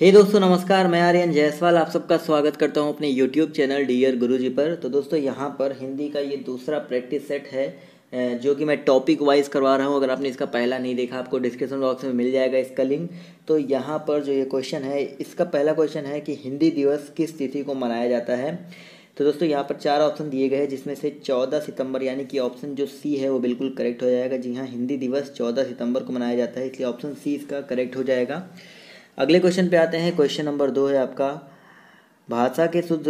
हे hey दोस्तों नमस्कार मैं आर्यन जायसवाल आप सबका स्वागत करता हूं अपने यूट्यूब चैनल डियर गुरुजी पर तो दोस्तों यहां पर हिंदी का ये दूसरा प्रैक्टिस सेट है जो कि मैं टॉपिक वाइज करवा रहा हूं अगर आपने इसका पहला नहीं देखा आपको डिस्क्रिप्शन बॉक्स में मिल जाएगा इसका लिंक तो यहाँ पर जो ये क्वेश्चन है इसका पहला क्वेश्चन है कि हिंदी दिवस किस तिथि को मनाया जाता है तो दोस्तों यहाँ पर चार ऑप्शन दिए गए हैं जिसमें से 14 सितंबर यानी कि ऑप्शन जो सी है वो बिल्कुल करेक्ट हो जाएगा जी हाँ हिंदी दिवस 14 सितंबर को मनाया जाता है इसलिए ऑप्शन सी इसका करेक्ट हो जाएगा अगले क्वेश्चन पे आते हैं क्वेश्चन नंबर दो है आपका भाषा के शुद्ध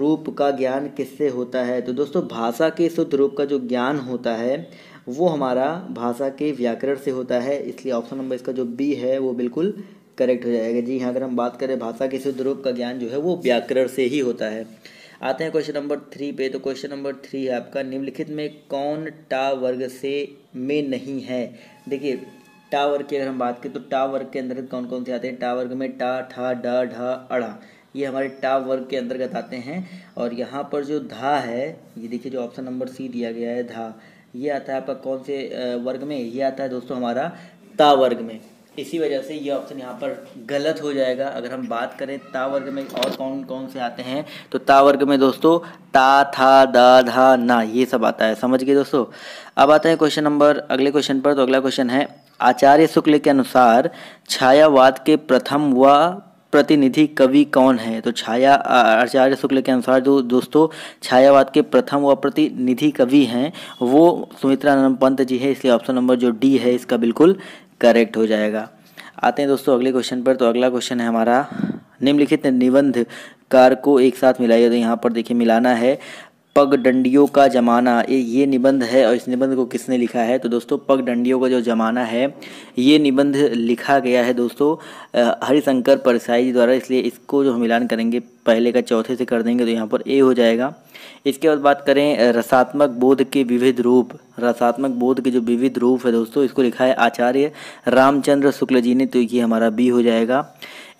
रूप का ज्ञान किससे होता है तो दोस्तों भाषा के शुद्ध रूप का जो ज्ञान होता है वो हमारा भाषा के व्याकरण से होता है इसलिए ऑप्शन नंबर इसका जो बी है वो बिल्कुल करेक्ट हो जाएगा जी हाँ अगर हम बात करें भाषा के शुद्ध रूप का ज्ञान जो है वो व्याकरण से ही होता है आते हैं क्वेश्चन नंबर थ्री पे तो क्वेश्चन नंबर थ्री है आपका निम्नलिखित में कौन टा वर्ग से में नहीं है देखिए टावर की अगर हम बात करें तो टावर के अंदर कौन कौन से आते हैं टावर में टा ठा डा ढा अड़ा ये हमारे टाव वर्ग के अंतर्गत आते हैं और यहाँ पर जो धा है ये देखिए जो ऑप्शन नंबर सी दिया गया है धा ये आता है आपका कौन से वर्ग में ये आता है दोस्तों हमारा ता वर्ग में इसी वजह से ये ऑप्शन यहाँ पर गलत हो जाएगा अगर हम बात करें ता वर्ग में और कौन कौन से आते हैं तो ता वर्ग में दोस्तों ता था दा धा ना ये सब आता है समझ गए दोस्तों अब आता है क्वेश्चन नंबर अगले क्वेश्चन पर तो अगला क्वेश्चन है आचार्य शुक्ल के अनुसार छायावाद के प्रथम व प्रतिनिधि कवि कौन है तो छाया आचार्य शुक्ल के अनुसार जो दोस्तों छायावाद के प्रथम व प्रतिनिधि कवि हैं वो सुमित्रानंद पंत जी है इसलिए ऑप्शन नंबर जो डी है इसका बिल्कुल करेक्ट हो जाएगा आते हैं दोस्तों अगले क्वेश्चन पर तो अगला क्वेश्चन है हमारा निम्नलिखित निबंध कार को एक साथ मिलाइए तो यहाँ पर देखिए मिलाना है पगडंडियों का ज़माना ये ये निबंध है और इस निबंध को किसने लिखा है तो दोस्तों पगडंडियों का जो ज़माना है ये निबंध लिखा गया है दोस्तों हरिशंकर परसाई जी द्वारा इसलिए इसको जो हम मिलान करेंगे पहले का चौथे से कर देंगे तो यहाँ पर ए हो जाएगा इसके बाद बात करें रसात्मक बोध के विविध रूप रसात्मक बोध के जो विविध रूप है दोस्तों इसको लिखा है आचार्य रामचंद्र शुक्ल जी ने तो ये हमारा बी हो जाएगा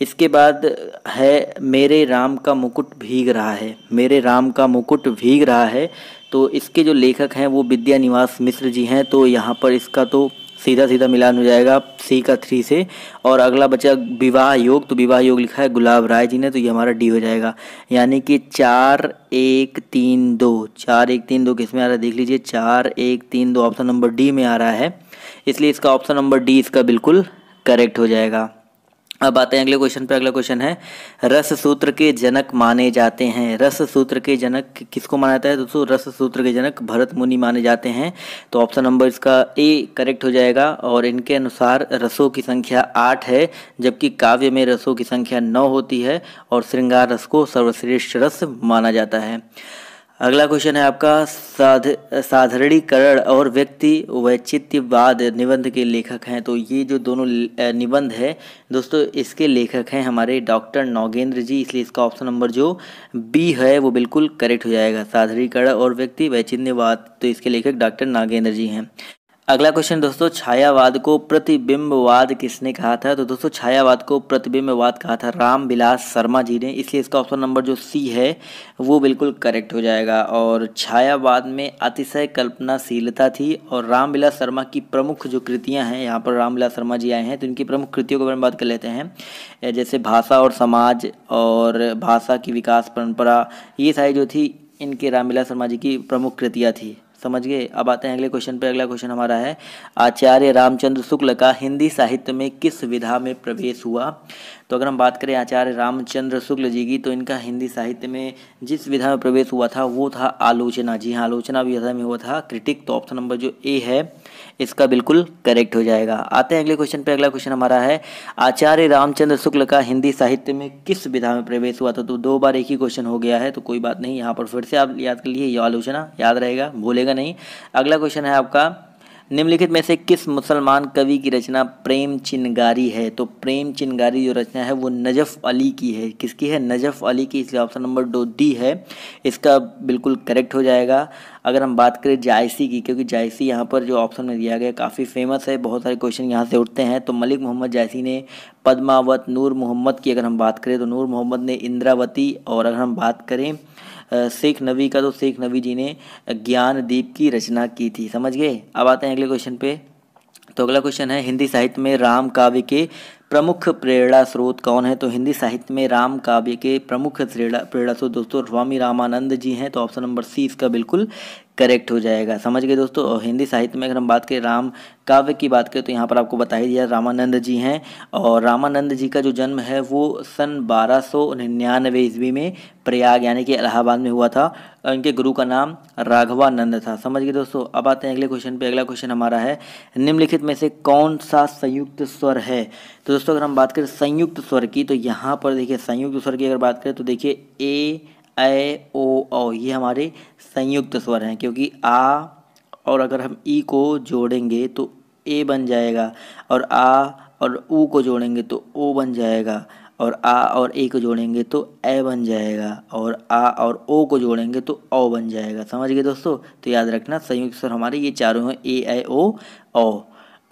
इसके बाद है मेरे राम का मुकुट भीग रहा है मेरे राम का मुकुट भीग रहा है तो इसके जो लेखक हैं वो विद्या निवास मिश्र जी हैं तो यहाँ पर इसका तो सीधा सीधा मिलान हो जाएगा सी का थ्री से और अगला बचा विवाह योग तो विवाह योग लिखा है गुलाब राय जी ने तो ये हमारा डी हो जाएगा यानी कि चार एक तीन दो चार एक तीन दो किस में आ रहा है देख लीजिए चार एक तीन दो ऑप्शन नंबर डी में आ रहा है इसलिए इसका ऑप्शन नंबर डी इसका बिल्कुल करेक्ट हो जाएगा अब आते हैं अगले क्वेश्चन पे अगला क्वेश्चन है रस सूत्र के जनक माने जाते हैं रस सूत्र के जनक किसको माना जाता है दोस्तों रस सूत्र के जनक भरत मुनि माने जाते हैं तो ऑप्शन नंबर इसका ए करेक्ट हो जाएगा और इनके अनुसार रसों की संख्या आठ है जबकि काव्य में रसों की संख्या नौ होती है और श्रृंगार रस को सर्वश्रेष्ठ रस माना जाता है अगला क्वेश्चन है आपका साध साधारणीकरण और व्यक्ति वैचित्यवाद निबंध के लेखक हैं तो ये जो दोनों निबंध है दोस्तों इसके लेखक हैं हमारे डॉक्टर नागेंद्र जी इसलिए इसका ऑप्शन नंबर जो बी है वो बिल्कुल करेक्ट हो जाएगा साधारणीकरण और व्यक्ति वैचित्यवाद तो इसके लेखक डॉक्टर नागेंद्र जी हैं अगला क्वेश्चन दोस्तों छायावाद को प्रतिबिंबवाद किसने कहा था तो दोस्तों छायावाद को प्रतिबिंबवाद कहा था राम विलास शर्मा जी ने इसलिए इसका ऑप्शन नंबर जो सी है वो बिल्कुल करेक्ट हो जाएगा और छायावाद में अतिशय कल्पनाशीलता थी और राम विलास शर्मा की प्रमुख जो कृतियां हैं यहाँ पर राम बिलास शर्मा जी आए हैं तो इनकी प्रमुख कृतियों के बारे में बात कर लेते हैं जैसे भाषा और समाज और भाषा की विकास परंपरा ये सारी जो थी इनके रामविलास शर्मा जी की प्रमुख कृतियाँ थी समझ गए अब आते हैं अगले क्वेश्चन पे अगला क्वेश्चन हमारा है आचार्य रामचंद्र शुक्ल का हिंदी साहित्य में किस विधा में प्रवेश हुआ तो अगर हम बात करें आचार्य रामचंद्र शुक्ल जी की तो इनका हिंदी साहित्य में जिस विधा में प्रवेश हुआ था वो था आलोचना जी हाँ आलोचना विधा में हुआ था क्रिटिक तो ऑप्शन नंबर जो ए है इसका बिल्कुल करेक्ट हो जाएगा आते हैं अगले क्वेश्चन पे अगला क्वेश्चन हमारा है आचार्य रामचंद्र शुक्ल का हिंदी साहित्य में किस विधा में प्रवेश हुआ था तो दो बार एक ही क्वेश्चन हो गया है तो कोई बात नहीं यहाँ पर फिर से आप याद कर लिए आलोचना याद रहेगा भूलेगा नहीं अगला क्वेश्चन है आपका निम्नलिखित में से किस मुसलमान कवि की रचना प्रेम चिनगारी है तो प्रेम चिनगारी जो रचना है वो नजफ़ अली की है किसकी है नजफ़ अली की इसलिए ऑप्शन नंबर दो डी है इसका बिल्कुल करेक्ट हो जाएगा अगर हम बात करें जायसी की क्योंकि जायसी यहाँ पर जो ऑप्शन में दिया गया काफ़ी फेमस है बहुत सारे क्वेश्चन यहाँ से उठते हैं तो मलिक मोहम्मद जायसी ने पदमावत नूर मोहम्मद की अगर हम बात करें तो नूर मोहम्मद ने इंद्रावती और अगर हम बात करें शेख नबी का तो शेख नबी जी ने ज्ञानदीप की रचना की थी समझ गए अब आते हैं अगले क्वेश्चन पे तो अगला क्वेश्चन है हिंदी साहित्य में राम काव्य के प्रमुख प्रेरणा स्रोत कौन है तो हिंदी साहित्य में राम काव्य के प्रमुख प्रेरणा स्रोत दोस्तों स्वामी रामानंद जी हैं तो ऑप्शन नंबर सी इसका बिल्कुल करेक्ट हो जाएगा समझ गए दोस्तों और हिंदी साहित्य में अगर हम बात करें राम काव्य की बात करें तो यहाँ पर आपको बता ही दिया रामानंद जी हैं और रामानंद जी का जो जन्म है वो सन बारह सौ निन्यानवे ईस्वी में प्रयाग यानी कि इलाहाबाद में हुआ था और इनके गुरु का नाम राघवानंद था समझ गए दोस्तों अब आते हैं अगले क्वेश्चन पे अगला क्वेश्चन हमारा है निम्नलिखित में से कौन सा संयुक्त स्वर है तो दोस्तों अगर हम बात करें संयुक्त स्वर की तो यहाँ पर देखिए संयुक्त स्वर की अगर बात करें तो देखिए ए ए ओ ओ ये हमारे संयुक्त स्वर हैं क्योंकि आ और अगर हम ई को जोड़ेंगे तो ए बन जाएगा और आ और ऊ को जोड़ेंगे तो ओ बन जाएगा और आ और ए को जोड़ेंगे तो ए बन जाएगा और आ और ओ को जोड़ेंगे तो औ बन जाएगा समझ गए दोस्तों तो याद रखना संयुक्त स्वर हमारे ये चारों हैं ए ए ओ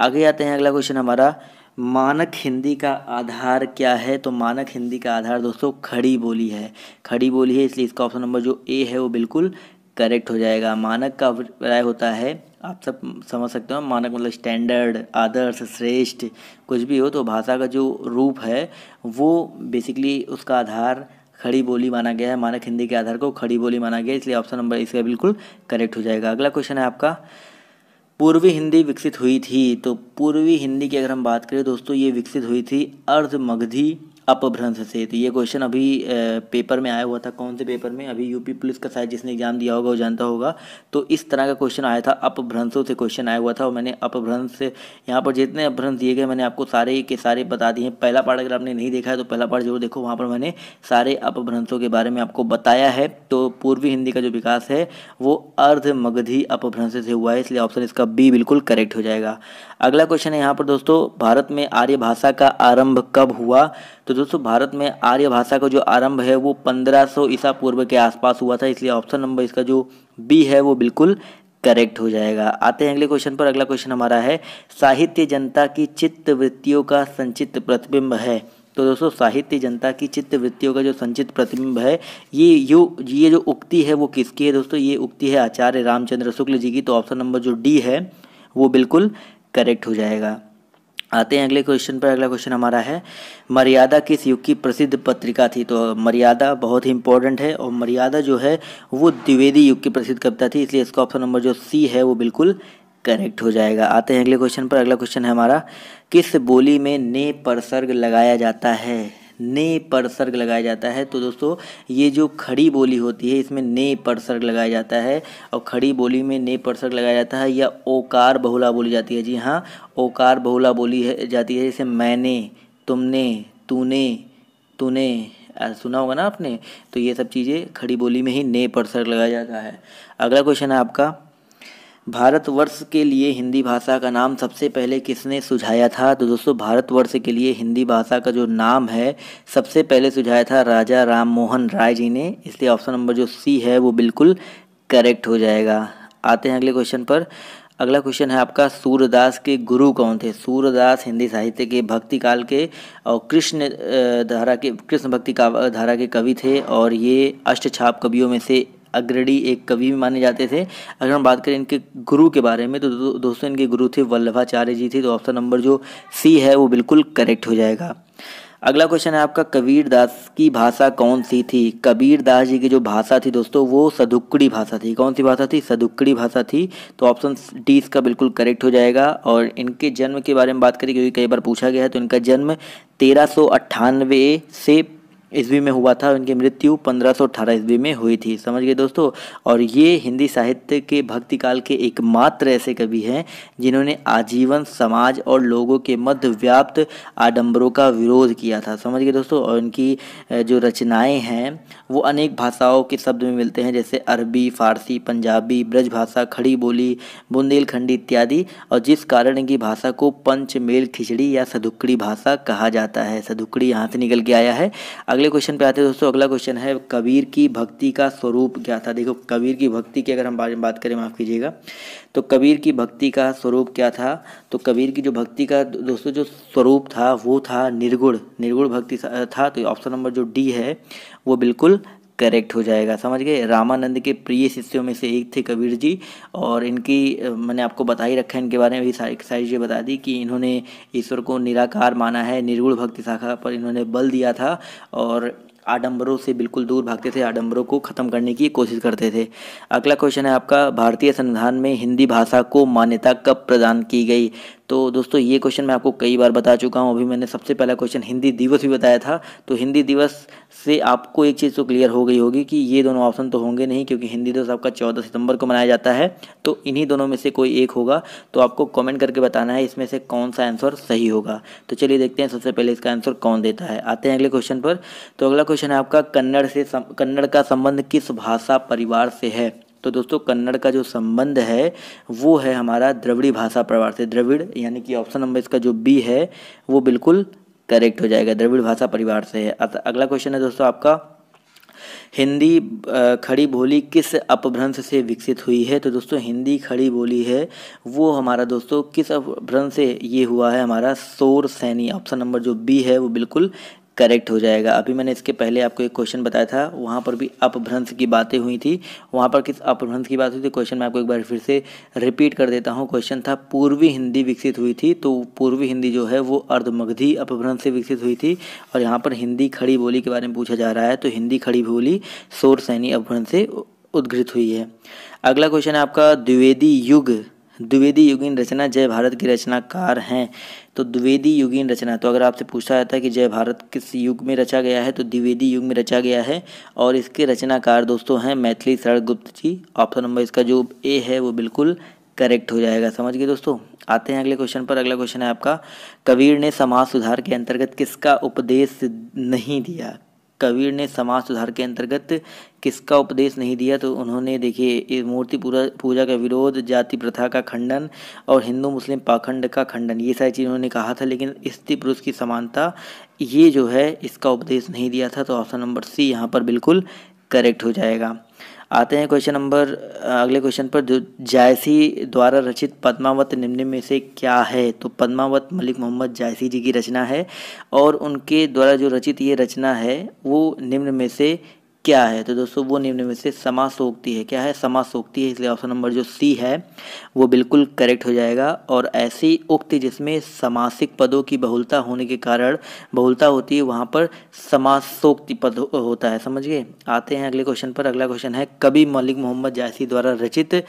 आगे आते हैं अगला क्वेश्चन हमारा मानक हिंदी का आधार क्या है तो मानक हिंदी का आधार दोस्तों खड़ी बोली है खड़ी बोली है इसलिए इसका ऑप्शन नंबर जो ए है वो बिल्कुल करेक्ट हो जाएगा मानक का राय होता है आप सब समझ सकते हो मानक मतलब स्टैंडर्ड आदर्श श्रेष्ठ कुछ भी हो तो भाषा का जो रूप है वो बेसिकली उसका आधार खड़ी बोली माना गया है मानक हिंदी के आधार को खड़ी बोली माना गया इसलिए ऑप्शन नंबर इसका बिल्कुल करेक्ट हो जाएगा अगला क्वेश्चन है आपका पूर्वी हिंदी विकसित हुई थी तो पूर्वी हिंदी की अगर हम बात करें दोस्तों ये विकसित हुई थी अर्ध मगधी अपभ्रंश से तो ये क्वेश्चन अभी पेपर में आया हुआ था कौन से पेपर में अभी यूपी पुलिस का शायद जिसने एग्जाम दिया होगा वो जानता होगा तो इस तरह का क्वेश्चन आया था अपभ्रंशों से क्वेश्चन आया हुआ था और मैंने अपभ्रंश से यहाँ पर जितने अपभ्रंश दिए गए मैंने आपको सारे के सारे बता दिए पहला पार्ट अगर आपने नहीं देखा है तो पहला पार्ट जरूर देखो वहाँ पर मैंने सारे अपभ्रंशों के बारे में आपको बताया है तो पूर्वी हिंदी का जो विकास है वो अर्ध मगधी अपभ्रंश से हुआ है इसलिए ऑप्शन इसका बी बिल्कुल करेक्ट हो जाएगा अगला क्वेश्चन है यहाँ पर दोस्तों भारत में आर्य भाषा का आरंभ कब हुआ तो दोस्तों भारत में आर्य भाषा का जो आरंभ है वो 1500 ईसा पूर्व के आसपास हुआ था इसलिए ऑप्शन नंबर इसका जो बी है वो बिल्कुल करेक्ट हो जाएगा आते हैं अगले क्वेश्चन पर अगला क्वेश्चन हमारा है साहित्य जनता की चित्त वृत्तियों का संचित प्रतिबिंब है तो दोस्तों साहित्य जनता की चित्त वृत्तियों का जो संचित प्रतिबिंब है ये यो ये जो उक्ति है वो किसकी है दोस्तों ये उक्ति है आचार्य रामचंद्र शुक्ल जी की तो ऑप्शन नंबर जो डी है वो बिल्कुल करेक्ट हो जाएगा आते हैं अगले क्वेश्चन पर अगला क्वेश्चन हमारा है मर्यादा किस युग की प्रसिद्ध पत्रिका थी तो मर्यादा बहुत ही इंपॉर्टेंट है और मर्यादा जो है वो द्विवेदी युग की प्रसिद्ध कविता थी इसलिए इसका ऑप्शन नंबर जो सी है वो बिल्कुल करेक्ट हो जाएगा आते हैं अगले क्वेश्चन पर अगला क्वेश्चन है हमारा किस बोली में ने परसर्ग लगाया जाता है ने पर सर्ग लगाया जाता है तो दोस्तों ये जो खड़ी बोली होती है इसमें ने पर सर्ग लगाया जाता है और खड़ी बोली में ने पर सर्ग लगाया जाता है या ओकार बहुला बोली जाती है जी हाँ ओकार बहुला बोली है जाती है जैसे मैंने तुमने तूने तूने सुना होगा ना आपने तो ये सब चीज़ें खड़ी बोली में ही ने पर सर्ग लगाया जाता है अगला क्वेश्चन है आपका भारतवर्ष के लिए हिंदी भाषा का नाम सबसे पहले किसने सुझाया था तो दोस्तों भारतवर्ष के लिए हिंदी भाषा का जो नाम है सबसे पहले सुझाया था राजा राम मोहन राय जी ने इसलिए ऑप्शन नंबर जो सी है वो बिल्कुल करेक्ट हो जाएगा आते हैं अगले क्वेश्चन पर अगला क्वेश्चन है आपका सूरदास के गुरु कौन थे सूरदास हिंदी साहित्य के भक्ति काल के और कृष्ण धारा के कृष्ण भक्ति धारा के कवि थे और ये अष्टछाप कवियों में से अग्रणी एक कवि भी माने जाते थे अगर हम बात करें इनके गुरु के बारे में तो दोस्तों इनके गुरु थे वल्लभाचार्य जी थे तो ऑप्शन नंबर जो सी है वो बिल्कुल करेक्ट हो जाएगा अगला क्वेश्चन है आपका कबीर दास की भाषा कौन सी थी कबीर दास जी की जो भाषा थी दोस्तों वो सदुक्कड़ी भाषा थी कौन सी भाषा थी सदुक्कड़ी भाषा थी तो ऑप्शन डी इसका बिल्कुल करेक्ट हो जाएगा और इनके जन्म के बारे में बात करें क्योंकि कई बार पूछा गया है तो इनका जन्म तेरह से ईस्वी में हुआ था उनकी मृत्यु 1518 ईस्वी में हुई थी समझ गए दोस्तों और ये हिंदी साहित्य के भक्ति काल के एकमात्र ऐसे कवि हैं जिन्होंने आजीवन समाज और लोगों के मध्य व्याप्त आडंबरों का विरोध किया था समझ गए दोस्तों और इनकी जो रचनाएं हैं वो अनेक भाषाओं के शब्द में मिलते हैं जैसे अरबी फारसी पंजाबी ब्रज भाषा खड़ी बोली बुंदेलखंडी इत्यादि और जिस कारण इनकी भाषा को पंचमेल खिचड़ी या सधुकड़ी भाषा कहा जाता है सधुकड़ी यहाँ से निकल के आया है अगले क्वेश्चन पे आते हैं दोस्तों अगला क्वेश्चन है कबीर की भक्ति का स्वरूप क्या था देखो कबीर की भक्ति की अगर हम बारे में बात करें माफ़ कीजिएगा तो कबीर की भक्ति का स्वरूप क्या था तो कबीर की जो भक्ति का दोस्तों जो स्वरूप था वो था निर्गुण निर्गुण भक्ति था तो ऑप्शन नंबर जो डी है वो बिल्कुल करेक्ट हो जाएगा समझ गए रामानंद के प्रिय शिष्यों में से एक थे कबीर जी और इनकी मैंने आपको बता ही रखा है इनके बारे में भी सारी सारी चीज़ें बता दी कि इन्होंने ईश्वर को निराकार माना है निर्गुण भक्ति शाखा पर इन्होंने बल दिया था और आडम्बरों से बिल्कुल दूर भागते थे आडम्बरों को ख़त्म करने की कोशिश करते थे अगला क्वेश्चन है आपका भारतीय संविधान में हिंदी भाषा को मान्यता कब प्रदान की गई तो दोस्तों ये क्वेश्चन मैं आपको कई बार बता चुका हूँ अभी मैंने सबसे पहला क्वेश्चन हिंदी दिवस भी बताया था तो हिंदी दिवस से आपको एक चीज़ तो क्लियर हो गई होगी कि ये दोनों ऑप्शन तो होंगे नहीं क्योंकि हिंदी दिवस आपका चौदह सितंबर को मनाया जाता है तो इन्हीं दोनों में से कोई एक होगा तो आपको कॉमेंट करके बताना है इसमें से कौन सा आंसर सही होगा तो चलिए देखते हैं सबसे पहले इसका आंसर कौन देता है आते हैं अगले क्वेश्चन पर तो अगला क्वेश्चन है आपका कन्नड़ से कन्नड़ का संबंध किस भाषा परिवार से है तो दोस्तों कन्नड़ का जो संबंध है वो है हमारा द्रविड़ी भाषा परिवार से द्रविड़ यानी कि ऑप्शन नंबर इसका जो बी है वो बिल्कुल करेक्ट हो जाएगा द्रविड़ भाषा परिवार से है अगला क्वेश्चन है दोस्तों आपका हिंदी खड़ी बोली किस अपभ्रंश से विकसित हुई है तो दोस्तों हिंदी खड़ी बोली है वो हमारा दोस्तों किस अपभ्रंश से ये हुआ है हमारा सोर सैनी ऑप्शन नंबर जो बी है वो बिल्कुल करेक्ट हो जाएगा अभी मैंने इसके पहले आपको एक क्वेश्चन बताया था वहाँ पर भी अपभ्रंश की बातें हुई थी वहाँ पर किस अपभ्रंश की बात हुई थी क्वेश्चन मैं आपको एक बार फिर से रिपीट कर देता हूँ क्वेश्चन था पूर्वी हिंदी विकसित हुई थी तो पूर्वी हिंदी जो है वो अर्धमगधी अपभ्रंश से विकसित हुई थी और यहाँ पर हिंदी खड़ी बोली के बारे में पूछा जा रहा है तो हिंदी खड़ी बोली सोर सैनी अपभ्रंश से उद्घृत हुई है अगला क्वेश्चन है आपका द्विवेदी युग द्विवेदी युगीन रचना जय भारत के रचनाकार हैं तो द्विवेदी युगीन रचना तो अगर आपसे पूछा जाता है कि जय भारत किस युग में रचा गया है तो द्विवेदी युग में रचा गया है और इसके रचनाकार दोस्तों हैं मैथिली शरण गुप्त जी ऑप्शन नंबर इसका जो ए है वो बिल्कुल करेक्ट हो जाएगा समझ गए दोस्तों आते हैं अगले क्वेश्चन पर अगला क्वेश्चन है आपका कबीर ने समाज सुधार के अंतर्गत किसका उपदेश नहीं दिया कबीर ने समाज सुधार के अंतर्गत किसका उपदेश नहीं दिया तो उन्होंने देखिए मूर्ति पूजा पूजा का विरोध जाति प्रथा का खंडन और हिंदू मुस्लिम पाखंड का खंडन ये सारी चीज़ उन्होंने कहा था लेकिन स्त्री पुरुष की समानता ये जो है इसका उपदेश नहीं दिया था तो ऑप्शन नंबर सी यहाँ पर बिल्कुल करेक्ट हो जाएगा आते हैं क्वेश्चन नंबर अगले क्वेश्चन पर जो जायसी द्वारा रचित पद्मावत निम्न में से क्या है तो पद्मावत मलिक मोहम्मद जायसी जी की रचना है और उनके द्वारा जो रचित ये रचना है वो निम्न में से क्या है तो दोस्तों वो निम्न में से समासोक्ति है क्या है समासोक्ति है इसलिए ऑप्शन नंबर जो सी है वो बिल्कुल करेक्ट हो जाएगा और ऐसी उक्ति जिसमें समासिक पदों की बहुलता होने के कारण बहुलता होती है वहाँ पर समासोक्ति पद होता है समझिए आते हैं अगले क्वेश्चन पर अगला क्वेश्चन है कभी मलिक मोहम्मद जायसी द्वारा रचित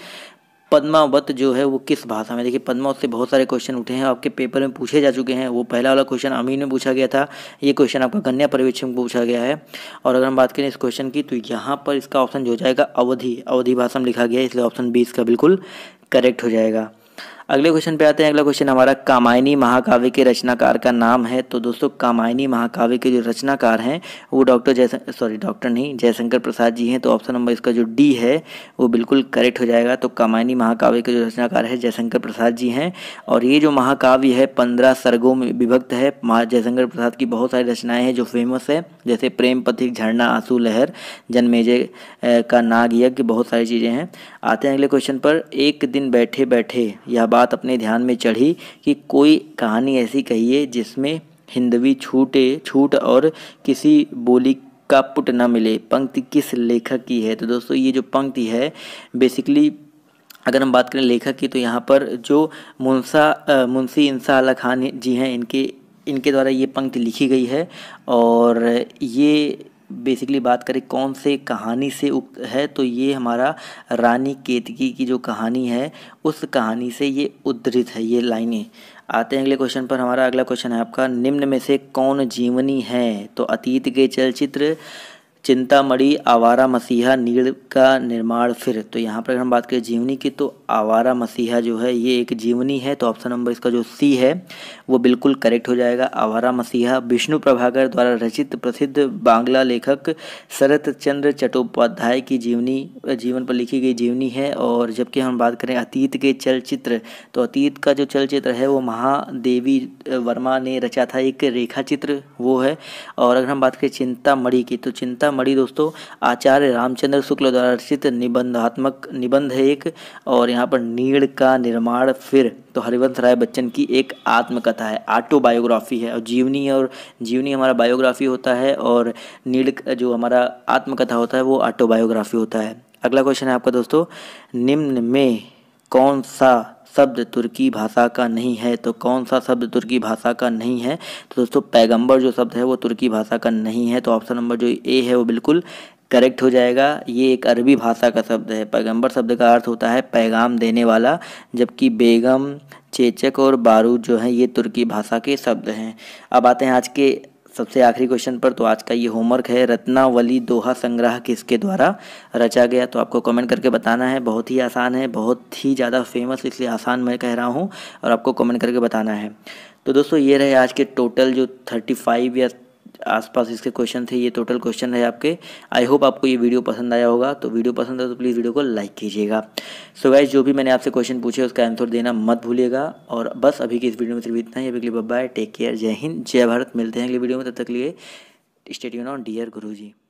पद्मावत जो है वो किस भाषा में देखिए पद्मावत से बहुत सारे क्वेश्चन उठे हैं आपके पेपर में पूछे जा चुके हैं वो पहला वाला क्वेश्चन अमीन में पूछा गया था ये क्वेश्चन आपका कन्या पर्यवेक्षण में पूछा गया है और अगर हम बात करें इस क्वेश्चन की तो यहाँ पर इसका ऑप्शन जो हो जाएगा अवधि अवधि भाषा में लिखा गया है इसलिए ऑप्शन बी इसका बिल्कुल करेक्ट हो जाएगा अगले क्वेश्चन पे आते हैं अगला क्वेश्चन हमारा कामायनी महाकाव्य के रचनाकार का नाम है तो दोस्तों कामायनी महाकाव्य के जो रचनाकार हैं वो डॉक्टर जय सॉरी डॉक्टर नहीं जयशंकर प्रसाद जी हैं तो ऑप्शन नंबर इसका जो डी है वो बिल्कुल करेक्ट हो जाएगा तो कामायनी महाकाव्य के जो रचनाकार है जयशंकर प्रसाद जी हैं और ये जो महाकाव्य है पंद्रह सर्गों में विभक्त है जयशंकर प्रसाद की बहुत सारी रचनाएँ हैं जो फेमस है जैसे प्रेम पथिक झरना आंसू लहर जन्मेजय का नाग यज्ञ बहुत सारी चीज़ें हैं आते हैं अगले क्वेश्चन पर एक दिन बैठे बैठे यह बात अपने ध्यान में चढ़ी कि कोई कहानी ऐसी कहिए जिसमें हिंदवी छूटे छूट और किसी बोली का पुट ना मिले पंक्ति किस लेखक की है तो दोस्तों ये जो पंक्ति है बेसिकली अगर हम बात करें लेखक की तो यहाँ पर जो मुंसा मुंशी इंसा अला खान जी हैं इनके इनके द्वारा ये पंक्ति लिखी गई है और ये बेसिकली बात करें कौन से कहानी से उक्त है तो ये हमारा रानी केतकी की जो कहानी है उस कहानी से ये उद्धृत है ये लाइनें आते हैं अगले क्वेश्चन पर हमारा अगला क्वेश्चन है आपका निम्न में से कौन जीवनी है तो अतीत के चलचित्र चिंतामढ़ी आवारा मसीहा नील का निर्माण फिर तो यहाँ पर हम बात करें जीवनी की तो आवारा मसीहा जो है ये एक जीवनी है तो ऑप्शन नंबर इसका जो सी है वो बिल्कुल करेक्ट हो जाएगा आवारा मसीहा विष्णु प्रभाकर द्वारा रचित प्रसिद्ध बांग्ला लेखक शरत चंद्र चट्टोपाध्याय की जीवनी जीवन पर लिखी गई जीवनी है और जबकि हम बात करें अतीत के चलचित्र तो अतीत का जो चलचित्र है वो महादेवी वर्मा ने रचा था एक रेखा चित्र वो है और अगर हम बात करें चिंतामढ़ी की तो चिंता मणि दोस्तों आचार्य रामचंद्र शुक्ल द्वारा रचित निबंधात्मक निबंध है एक और यहाँ पर नीड़ का निर्माण फिर तो हरिवंश राय बच्चन की एक आत्मकथा है ऑटोबायोग्राफी है और जीवनी और जीवनी हमारा बायोग्राफी होता है और नीड़ जो हमारा आत्मकथा होता है वो ऑटोबायोग्राफी होता है अगला क्वेश्चन है आपका दोस्तों निम्न में कौन सा शब्द तुर्की भाषा का नहीं है तो कौन सा शब्द तुर्की भाषा का नहीं है तो दोस्तों पैगंबर जो शब्द है वो तुर्की भाषा का नहीं है तो ऑप्शन नंबर जो ए है वो बिल्कुल करेक्ट हो जाएगा ये एक अरबी भाषा का शब्द है पैगंबर शब्द का अर्थ होता है पैगाम देने वाला जबकि बेगम चेचक और बारूद जो है ये तुर्की भाषा के शब्द हैं अब आते हैं आज के सबसे आखिरी क्वेश्चन पर तो आज का ये होमवर्क है रत्नावली दोहा संग्रह किसके द्वारा रचा गया तो आपको कमेंट करके बताना है बहुत ही आसान है बहुत ही ज़्यादा फेमस इसलिए आसान मैं कह रहा हूँ और आपको कमेंट करके बताना है तो दोस्तों ये रहे आज के टोटल जो थर्टी फाइव या आसपास इसके क्वेश्चन थे ये टोटल क्वेश्चन है आपके आई होप आपको ये वीडियो पसंद आया होगा तो वीडियो पसंद आया तो प्लीज़ वीडियो को लाइक कीजिएगा सो गाइज जो भी मैंने आपसे क्वेश्चन पूछे उसका आंसर देना मत भूलिएगा और बस अभी की इस वीडियो में सिर्फ इतना ही अभी के लिए बाय टेक केयर जय हिंद जय भारत मिलते हैं अगले वीडियो में तब तक लिए स्टेडियो ऑन डियर गुरु जी